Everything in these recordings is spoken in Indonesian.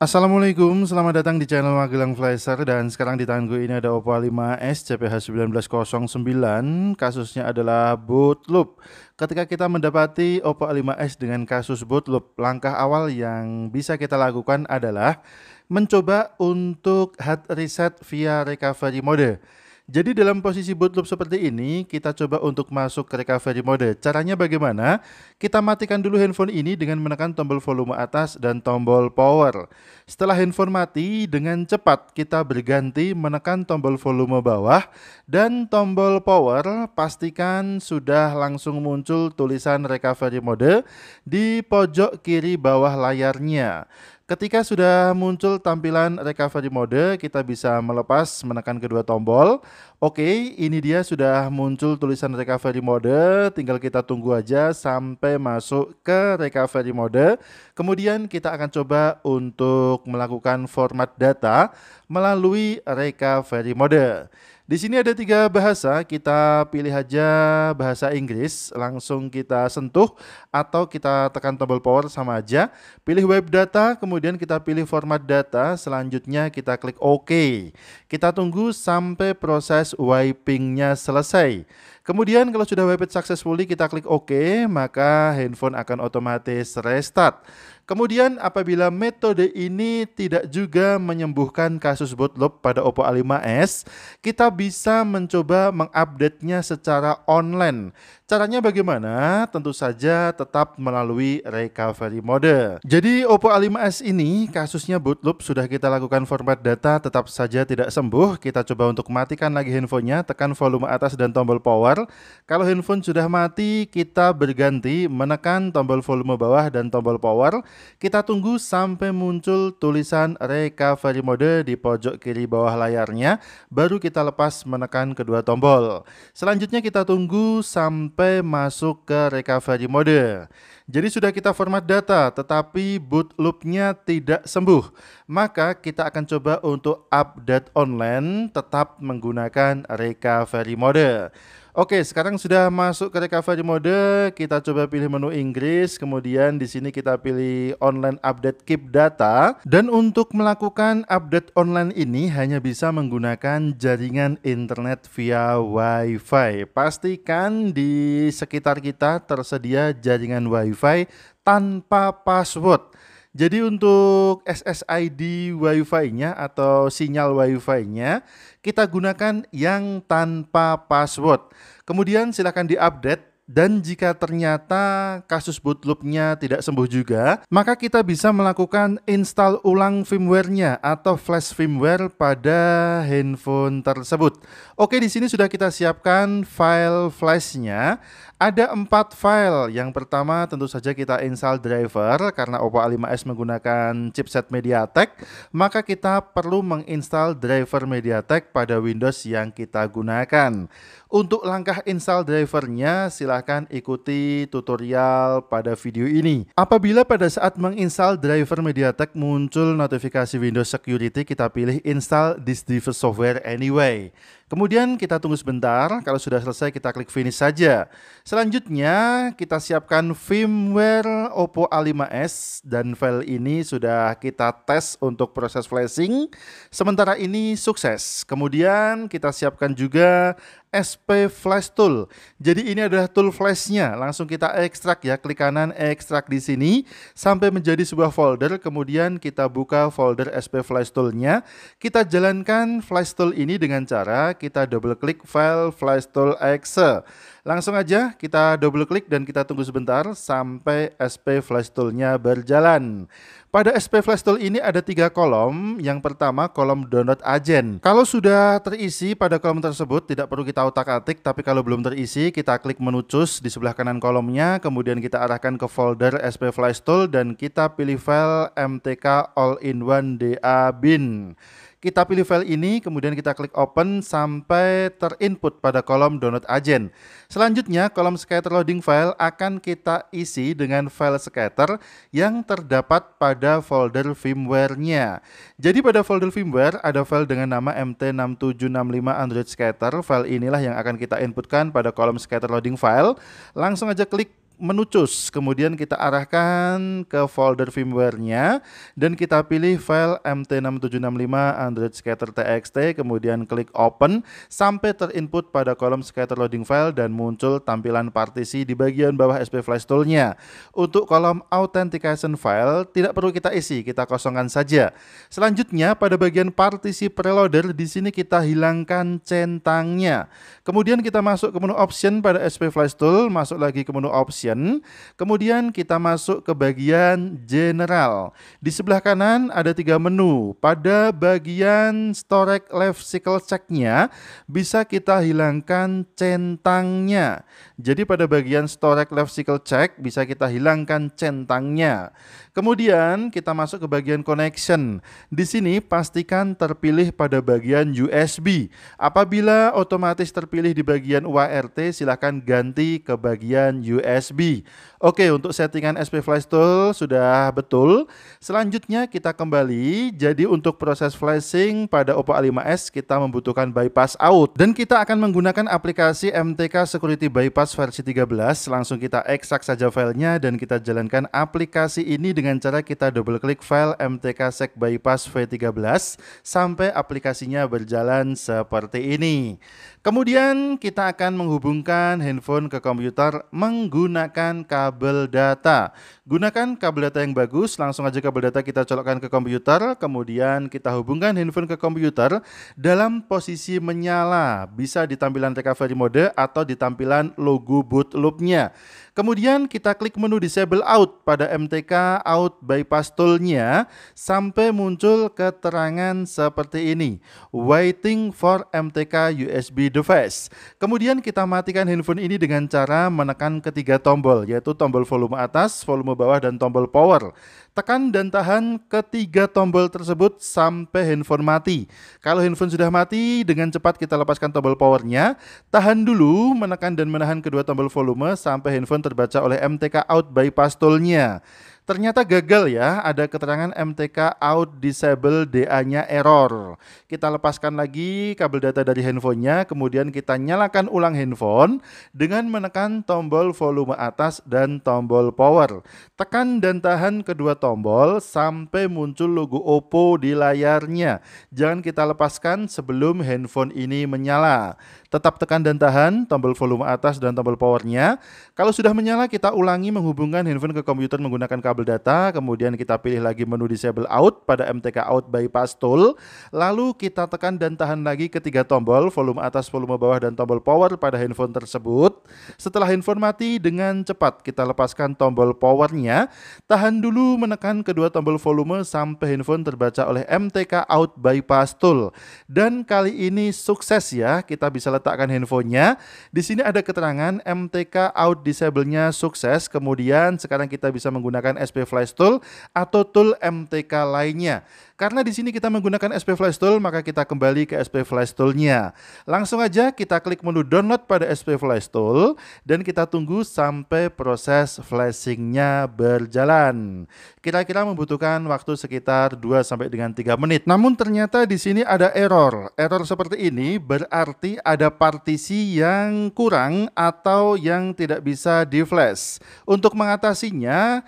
Assalamualaikum, selamat datang di channel Magelang Flasher dan sekarang di tangan gue ini ada Oppo a 5S CPH 1909 kasusnya adalah boot loop ketika kita mendapati Oppo a 5S dengan kasus boot loop langkah awal yang bisa kita lakukan adalah mencoba untuk hard reset via recovery mode jadi dalam posisi bootloop seperti ini, kita coba untuk masuk ke recovery mode. Caranya bagaimana? Kita matikan dulu handphone ini dengan menekan tombol volume atas dan tombol power. Setelah handphone mati, dengan cepat kita berganti menekan tombol volume bawah dan tombol power. Pastikan sudah langsung muncul tulisan recovery mode di pojok kiri bawah layarnya. Ketika sudah muncul tampilan recovery mode, kita bisa melepas menekan kedua tombol. Oke, ini dia sudah muncul tulisan recovery mode, tinggal kita tunggu aja sampai masuk ke recovery mode. Kemudian kita akan coba untuk melakukan format data melalui recovery mode. Di sini ada tiga bahasa, kita pilih aja bahasa Inggris, langsung kita sentuh atau kita tekan tombol power sama aja. Pilih web data, kemudian kita pilih format data, selanjutnya kita klik OK. Kita tunggu sampai proses wipingnya selesai. Kemudian kalau sudah wiped successfully kita klik OK, maka handphone akan otomatis restart. Kemudian apabila metode ini tidak juga menyembuhkan kasus bootloop pada Oppo A5s, kita bisa mencoba mengupdate-nya secara online Caranya bagaimana? Tentu saja tetap melalui recovery mode. Jadi Oppo A5s ini kasusnya bootloop sudah kita lakukan format data tetap saja tidak sembuh. Kita coba untuk matikan lagi handphonenya, tekan volume atas dan tombol power. Kalau handphone sudah mati, kita berganti menekan tombol volume bawah dan tombol power. Kita tunggu sampai muncul tulisan recovery mode di pojok kiri bawah layarnya, baru kita lepas menekan kedua tombol. Selanjutnya kita tunggu sampai sampai masuk ke recovery mode. Jadi sudah kita format data, tetapi boot loopnya tidak sembuh. Maka kita akan coba untuk update online tetap menggunakan recovery mode. Oke, sekarang sudah masuk ke recovery mode. Kita coba pilih menu Inggris, kemudian di sini kita pilih online update keep data. Dan untuk melakukan update online ini hanya bisa menggunakan jaringan internet via WiFi. Pastikan di sekitar kita tersedia jaringan WiFi tanpa password. Jadi untuk SSID Wi-Fi-nya atau sinyal Wi-Fi-nya kita gunakan yang tanpa password. Kemudian silakan diupdate dan jika ternyata kasus loop-nya tidak sembuh juga, maka kita bisa melakukan install ulang firmware-nya atau flash firmware pada handphone tersebut. Oke, di sini sudah kita siapkan file flash-nya. Ada empat file. Yang pertama tentu saja kita install driver karena Oppo A5s menggunakan chipset MediaTek, maka kita perlu menginstal driver MediaTek pada Windows yang kita gunakan. Untuk langkah install drivernya, silahkan ikuti tutorial pada video ini. Apabila pada saat menginstal driver MediaTek muncul notifikasi Windows Security, kita pilih install this driver software anyway. Kemudian kita tunggu sebentar, kalau sudah selesai kita klik finish saja. Selanjutnya kita siapkan firmware Oppo A5s dan file ini sudah kita tes untuk proses flashing. Sementara ini sukses. Kemudian kita siapkan juga SP Flash Tool. Jadi ini adalah tool flashnya. Langsung kita ekstrak ya, klik kanan ekstrak di sini sampai menjadi sebuah folder. Kemudian kita buka folder SP Flash Toolnya. Kita jalankan Flash Tool ini dengan cara kita double klik file Flash Tool exe. Langsung aja kita double klik dan kita tunggu sebentar sampai SP Flash Toolnya berjalan. Pada SP Flash Tool ini ada tiga kolom. Yang pertama kolom download agent. Kalau sudah terisi pada kolom tersebut tidak perlu kita otak-atik, tapi kalau belum terisi kita klik menu choose di sebelah kanan kolomnya, kemudian kita arahkan ke folder SP Flash Tool dan kita pilih file mtk all-in-one DA bin. Kita pilih file ini, kemudian kita klik open sampai terinput pada kolom download agent. Selanjutnya, kolom scatter loading file akan kita isi dengan file scatter yang terdapat pada folder firmware-nya. Jadi pada folder firmware ada file dengan nama MT6765 Android Scatter. File inilah yang akan kita inputkan pada kolom scatter loading file. Langsung aja klik menucus. Kemudian kita arahkan ke folder firmware-nya dan kita pilih file MT6765 Android Scatter TXT, kemudian klik open sampai terinput pada kolom scatter loading file dan muncul tampilan partisi di bagian bawah SP Flash Tool-nya. Untuk kolom authentication file tidak perlu kita isi, kita kosongkan saja. Selanjutnya pada bagian partisi preloader di sini kita hilangkan centangnya. Kemudian kita masuk ke menu option pada SP Flash Tool, masuk lagi ke menu option Kemudian kita masuk ke bagian General. Di sebelah kanan ada tiga menu. Pada bagian Storage Left Cycle Check-nya bisa kita hilangkan centangnya. Jadi pada bagian Storage Left Cycle Check bisa kita hilangkan centangnya. Kemudian kita masuk ke bagian connection. Di sini pastikan terpilih pada bagian USB. Apabila otomatis terpilih di bagian UART, silakan ganti ke bagian USB. Oke, untuk settingan SP Flash Tool sudah betul. Selanjutnya kita kembali. Jadi untuk proses flashing pada Oppo A5s kita membutuhkan bypass out dan kita akan menggunakan aplikasi MTK Security Bypass versi 13. Langsung kita ekstrak saja filenya dan kita jalankan aplikasi ini dengan cara kita double klik file mtksec bypass v13 sampai aplikasinya berjalan seperti ini. Kemudian kita akan menghubungkan handphone ke komputer menggunakan kabel data. Gunakan kabel data yang bagus, langsung aja kabel data kita colokkan ke komputer, kemudian kita hubungkan handphone ke komputer dalam posisi menyala, bisa di tampilan recovery mode atau di tampilan logo boot loop-nya. Kemudian kita klik menu disable out pada MTK out bypass toolnya sampai muncul keterangan seperti ini. Waiting for MTK USB device. Kemudian kita matikan handphone ini dengan cara menekan ketiga tombol yaitu tombol volume atas, volume bawah, dan tombol power. Tekan dan tahan ketiga tombol tersebut sampai handphone mati. Kalau handphone sudah mati, dengan cepat kita lepaskan tombol powernya. Tahan dulu menekan dan menahan kedua tombol volume sampai handphone terbaca oleh MTK out by pastolnya. Ternyata gagal ya, ada keterangan MTK out disable DA-nya error. Kita lepaskan lagi kabel data dari handphonenya, kemudian kita nyalakan ulang handphone dengan menekan tombol volume atas dan tombol power. Tekan dan tahan kedua tombol sampai muncul logo Oppo di layarnya. Jangan kita lepaskan sebelum handphone ini menyala. Tetap tekan dan tahan tombol volume atas dan tombol powernya. Kalau sudah menyala, kita ulangi menghubungkan handphone ke komputer menggunakan kabel disable data, kemudian kita pilih lagi menu disable out pada MTK out bypass tool, lalu kita tekan dan tahan lagi ketiga tombol volume atas, volume bawah dan tombol power pada handphone tersebut. Setelah handphone mati dengan cepat kita lepaskan tombol powernya, tahan dulu menekan kedua tombol volume sampai handphone terbaca oleh MTK out bypass tool. Dan kali ini sukses ya, kita bisa letakkan handphonenya. Di sini ada keterangan MTK out disable-nya sukses, kemudian sekarang kita bisa menggunakan SP Flash Tool atau tool MTK lainnya. Karena di sini kita menggunakan SP Flash Tool, maka kita kembali ke SP Flash Tool-nya. Langsung aja kita klik menu download pada SP Flash Tool dan kita tunggu sampai proses flashing-nya berjalan. Kira-kira membutuhkan waktu sekitar 2 sampai dengan 3 menit. Namun ternyata di sini ada error. Error seperti ini berarti ada partisi yang kurang atau yang tidak bisa di-flash. Untuk mengatasinya,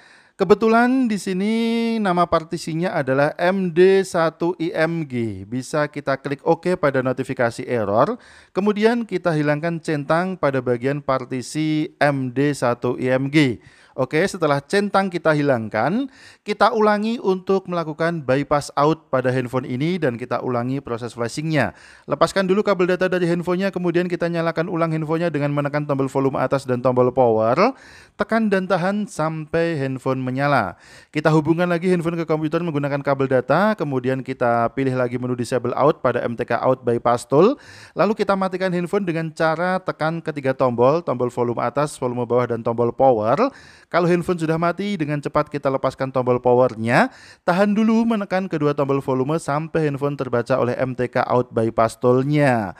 Kebetulan di sini nama partisinya adalah MD1IMG. Bisa kita klik OK pada notifikasi error, kemudian kita hilangkan centang pada bagian partisi MD1IMG. Oke, setelah centang kita hilangkan, kita ulangi untuk melakukan bypass out pada handphone ini dan kita ulangi proses flashingnya. Lepaskan dulu kabel data dari handphonenya, kemudian kita nyalakan ulang handphonenya dengan menekan tombol volume atas dan tombol power. Tekan dan tahan sampai handphone menyala. Kita hubungkan lagi handphone ke komputer menggunakan kabel data, kemudian kita pilih lagi menu disable out pada MTK out bypass tool. Lalu kita matikan handphone dengan cara tekan ketiga tombol, tombol volume atas, volume bawah, dan tombol power. Kalau handphone sudah mati, dengan cepat kita lepaskan tombol powernya. Tahan dulu menekan kedua tombol volume sampai handphone terbaca oleh MTK out bypass toolnya.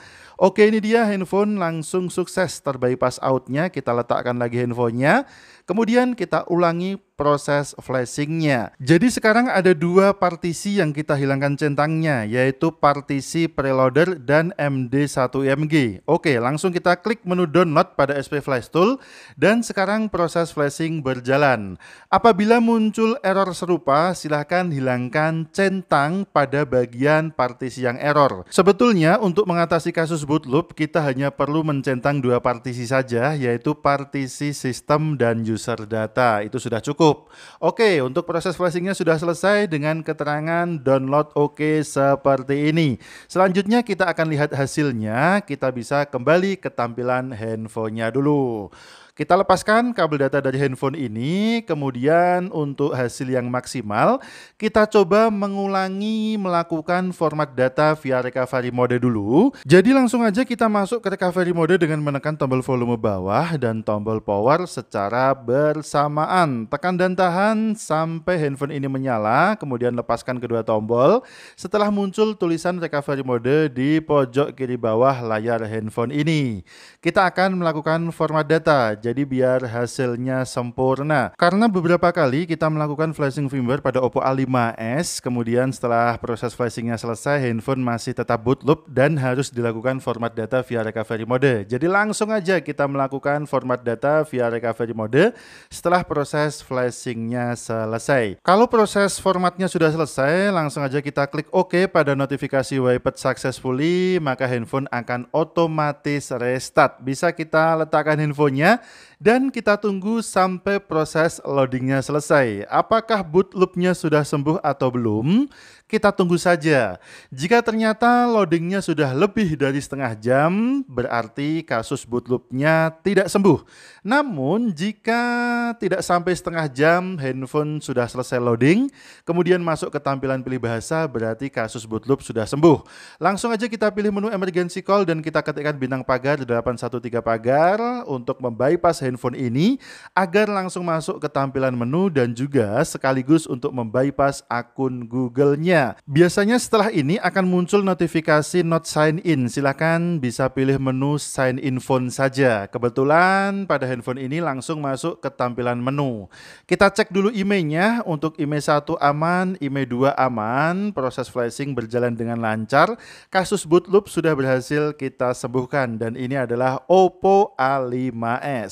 Oke ini dia handphone langsung sukses terbypass outnya. Kita letakkan lagi handphonenya. Kemudian kita ulangi proses flashingnya. Jadi sekarang ada dua partisi yang kita hilangkan centangnya, yaitu partisi preloader dan md 1 mg Oke, langsung kita klik menu download pada SP Flash Tool, dan sekarang proses flashing berjalan. Apabila muncul error serupa, silahkan hilangkan centang pada bagian partisi yang error. Sebetulnya untuk mengatasi kasus boot loop kita hanya perlu mencentang dua partisi saja yaitu partisi sistem dan user data. Itu sudah cukup. Oke, untuk proses flashingnya sudah selesai dengan keterangan download oke seperti ini. Selanjutnya kita akan lihat hasilnya. Kita bisa kembali ke tampilan handphonenya dulu. Kita lepaskan kabel data dari handphone ini, kemudian untuk hasil yang maksimal, kita coba mengulangi melakukan format data via recovery mode dulu. Jadi langsung aja kita masuk ke recovery mode dengan menekan tombol volume bawah dan tombol power secara bersamaan. Tekan dan tahan sampai handphone ini menyala, kemudian lepaskan kedua tombol. Setelah muncul tulisan recovery mode di pojok kiri bawah layar handphone ini. Kita akan melakukan format data jadi biar hasilnya sempurna. Karena beberapa kali kita melakukan flashing firmware pada Oppo A5s, kemudian setelah proses flashingnya selesai, handphone masih tetap boot loop dan harus dilakukan format data via recovery mode. Jadi langsung aja kita melakukan format data via recovery mode setelah proses flashingnya selesai. Kalau proses formatnya sudah selesai, langsung aja kita klik OK pada notifikasi wiped successfully, maka handphone akan otomatis restart. Bisa kita letakkan handphonenya dan kita tunggu sampai proses loadingnya selesai. Apakah boot loopnya sudah sembuh atau belum? Kita tunggu saja. Jika ternyata loadingnya sudah lebih dari setengah jam, berarti kasus boot loopnya tidak sembuh. Namun jika tidak sampai setengah jam, handphone sudah selesai loading, kemudian masuk ke tampilan pilih bahasa, berarti kasus boot loop sudah sembuh. Langsung aja kita pilih menu emergency call dan kita ketikkan bintang pagar 813 pagar untuk membaik bypass handphone ini agar langsung masuk ke tampilan menu dan juga sekaligus untuk membypass akun Google-nya. Biasanya setelah ini akan muncul notifikasi not sign in. Silahkan bisa pilih menu sign in phone saja. Kebetulan pada handphone ini langsung masuk ke tampilan menu. Kita cek dulu emailnya untuk email 1 aman, email 2 aman, proses flashing berjalan dengan lancar. Kasus bootloop sudah berhasil kita sembuhkan dan ini adalah Oppo A5s.